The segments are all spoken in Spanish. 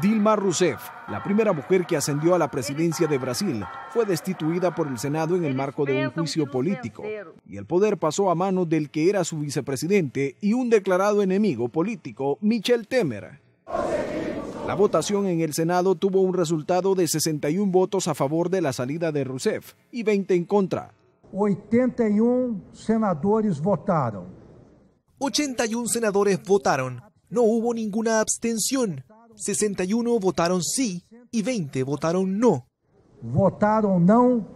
Dilma Rousseff, la primera mujer que ascendió a la presidencia de Brasil, fue destituida por el Senado en el marco de un juicio político y el poder pasó a manos del que era su vicepresidente y un declarado enemigo político, Michel Temer. La votación en el Senado tuvo un resultado de 61 votos a favor de la salida de Rousseff y 20 en contra. 81 senadores votaron. 81 senadores votaron. No hubo ninguna abstención. 61 votaron sí y 20 votaron no. Votaron no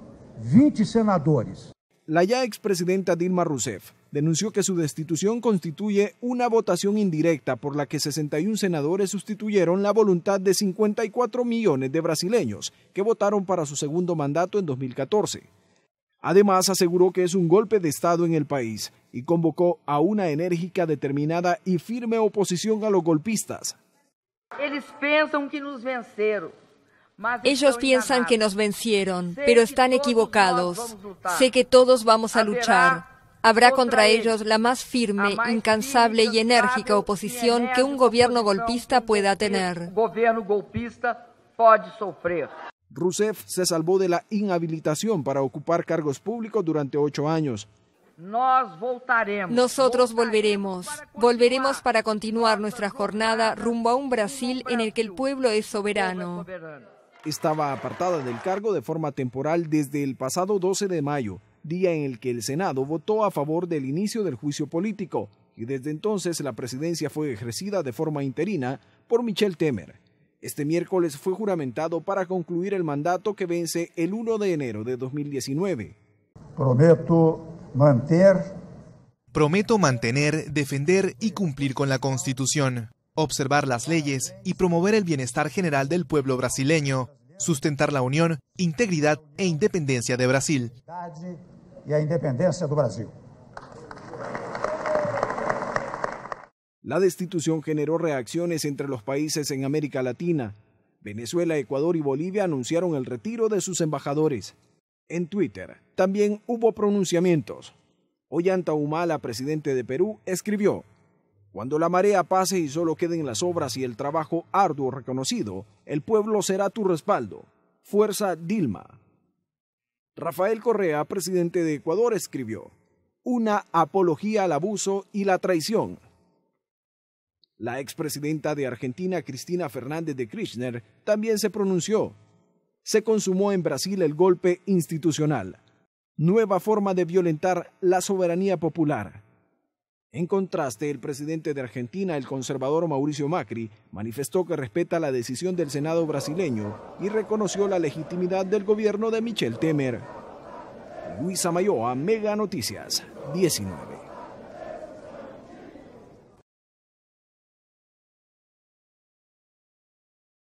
20 senadores. La ya expresidenta Dilma Rousseff denunció que su destitución constituye una votación indirecta por la que 61 senadores sustituyeron la voluntad de 54 millones de brasileños que votaron para su segundo mandato en 2014. Además, aseguró que es un golpe de Estado en el país y convocó a una enérgica, determinada y firme oposición a los golpistas, ellos piensan que nos vencieron, pero están equivocados. Sé que todos vamos a luchar. Habrá contra ellos la más firme, incansable y enérgica oposición que un gobierno golpista pueda tener. Rousseff se salvó de la inhabilitación para ocupar cargos públicos durante ocho años. Nosotros volveremos, volveremos para continuar nuestra jornada rumbo a un Brasil en el que el pueblo es soberano. Estaba apartada del cargo de forma temporal desde el pasado 12 de mayo, día en el que el Senado votó a favor del inicio del juicio político, y desde entonces la presidencia fue ejercida de forma interina por Michel Temer. Este miércoles fue juramentado para concluir el mandato que vence el 1 de enero de 2019. Prometo mantener. Prometo mantener, defender y cumplir con la Constitución, observar las leyes y promover el bienestar general del pueblo brasileño, sustentar la unión, integridad e independencia de Brasil. independencia de Brasil. La destitución generó reacciones entre los países en América Latina. Venezuela, Ecuador y Bolivia anunciaron el retiro de sus embajadores en Twitter. También hubo pronunciamientos. Ollanta Humala, presidente de Perú, escribió, Cuando la marea pase y solo queden las obras y el trabajo arduo reconocido, el pueblo será tu respaldo. Fuerza Dilma. Rafael Correa, presidente de Ecuador, escribió, Una apología al abuso y la traición. La expresidenta de Argentina, Cristina Fernández de Kirchner, también se pronunció se consumó en Brasil el golpe institucional, nueva forma de violentar la soberanía popular. En contraste, el presidente de Argentina, el conservador Mauricio Macri, manifestó que respeta la decisión del Senado brasileño y reconoció la legitimidad del gobierno de Michel Temer. Luis Amayoa, Mega Noticias, 19.